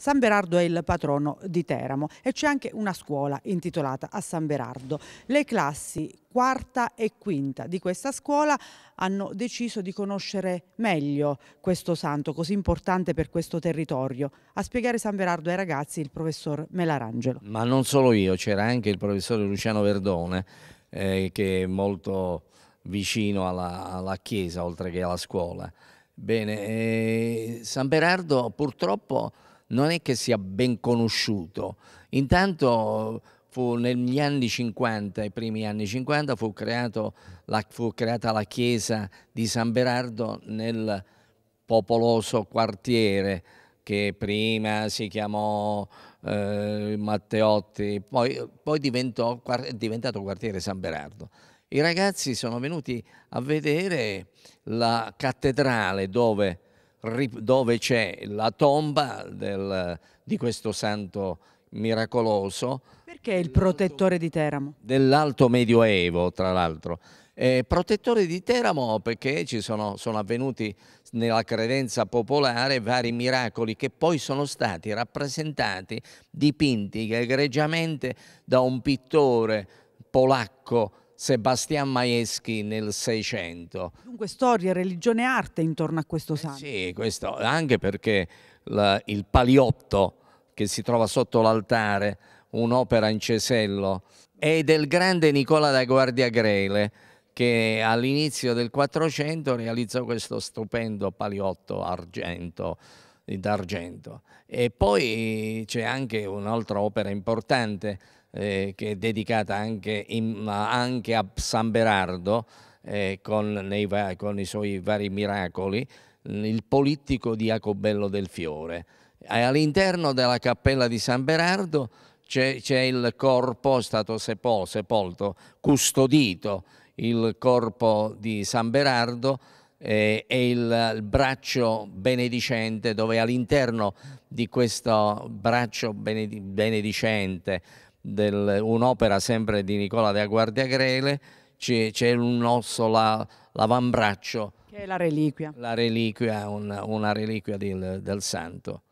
San Berardo è il patrono di Teramo e c'è anche una scuola intitolata a San Berardo. Le classi quarta e quinta di questa scuola hanno deciso di conoscere meglio questo santo così importante per questo territorio. A spiegare San Berardo ai ragazzi il professor Melarangelo. Ma non solo io, c'era anche il professore Luciano Verdone eh, che è molto vicino alla, alla chiesa oltre che alla scuola. Bene, eh, San Berardo purtroppo non è che sia ben conosciuto. Intanto fu negli anni 50, i primi anni 50, fu, la, fu creata la chiesa di San Berardo nel popoloso quartiere che prima si chiamò eh, Matteotti, poi, poi diventò, è diventato quartiere San Berardo. I ragazzi sono venuti a vedere la cattedrale dove dove c'è la tomba del, di questo santo miracoloso. Perché il protettore di Teramo? Dell'alto medioevo, tra l'altro. Eh, protettore di Teramo perché ci sono, sono, avvenuti nella credenza popolare vari miracoli che poi sono stati rappresentati, dipinti egregiamente da un pittore polacco Sebastian Maieschi nel Seicento. Dunque storia, religione e arte intorno a questo eh santo. Eh sì, questo, anche perché la, il paliotto che si trova sotto l'altare, un'opera in cesello, è del grande Nicola da Guardia Grele che all'inizio del Quattrocento realizzò questo stupendo paliotto argento d'argento. E poi c'è anche un'altra opera importante eh, che è dedicata anche, in, anche a San Berardo eh, con, nei, con, i suoi vari miracoli, mm, il Polittico di Jacobello del Fiore. All'interno della cappella di San Berardo c'è, il corpo è stato sepolto, sepolto, custodito, il corpo di San Berardo eh, è il, il, braccio benedicente dove all'interno di questo braccio benedicente un'opera sempre di Nicola de Guardiagrele c'è, c'è un osso, la, l'avambraccio che è la reliquia la reliquia, un, una reliquia del, del santo